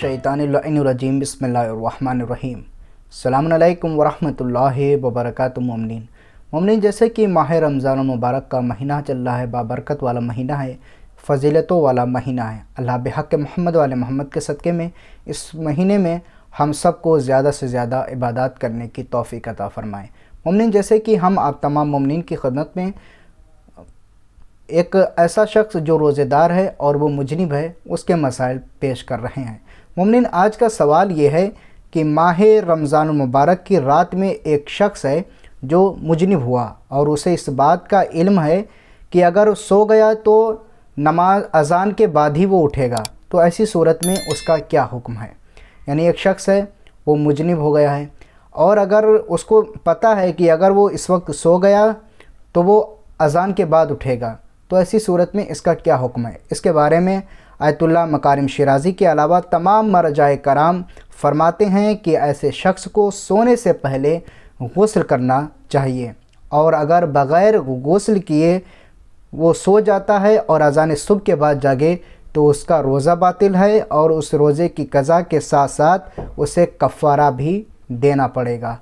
शैतानज़ीम बसमीम अल्लाम वरहि वबरक ममनिन ममनिन जैसे कि माह रमज़ान मुबारक का महीना चल रहा है बाबरकत वाला महीना है फजीलतों वाला महीना है अल्लाह बहक महमद वाले महमद के सदक़े में इस महीने में हम सब को ज़्यादा से ज़्यादा इबादत करने की तोफ़ी अता फ़रमाएँ ममनिन जैसे कि हम आप तमाम ममनिन की खदमत में एक ऐसा शख्स जो रोज़ेदार है और वो मुजनिब है उसके मसाइल पेश कर रहे हैं ममनिन आज का सवाल ये है कि माह रमज़ान मुबारक की रात में एक शख्स है जो मुजनब हुआ और उसे इस बात का इल्म है कि अगर सो गया तो नमाज अजान के बाद ही वो उठेगा तो ऐसी सूरत में उसका क्या हुक्म है यानी एक शख्स है वो मुजनब हो गया है और अगर उसको पता है कि अगर वो इस वक्त सो गया तो वो अजान के बाद उठेगा तो ऐसी सूरत में इसका क्या हुक्म है इसके बारे में आयतुल्ला मकारिम शराजी के अलावा तमाम मरजाए कराम फरमाते हैं कि ऐसे शख्स को सोने से पहले गसल करना चाहिए और अगर बग़ैर गसल किए वो सो जाता है और अजान सुबह के बाद जागे तो उसका रोज़ा बातिल है और उस रोज़े की कज़ा के साथ साथ उसे कफ़ारा भी देना पड़ेगा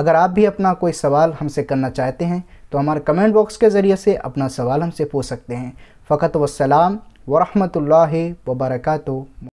अगर आप भी अपना कोई सवाल हमसे करना चाहते हैं तो हमारे कमेंट बॉक्स के ज़रिए से अपना सवाल हमसे पूछ सकते हैं फ़कत वसलाम वरहमतुल्लाहि वबरकातुहू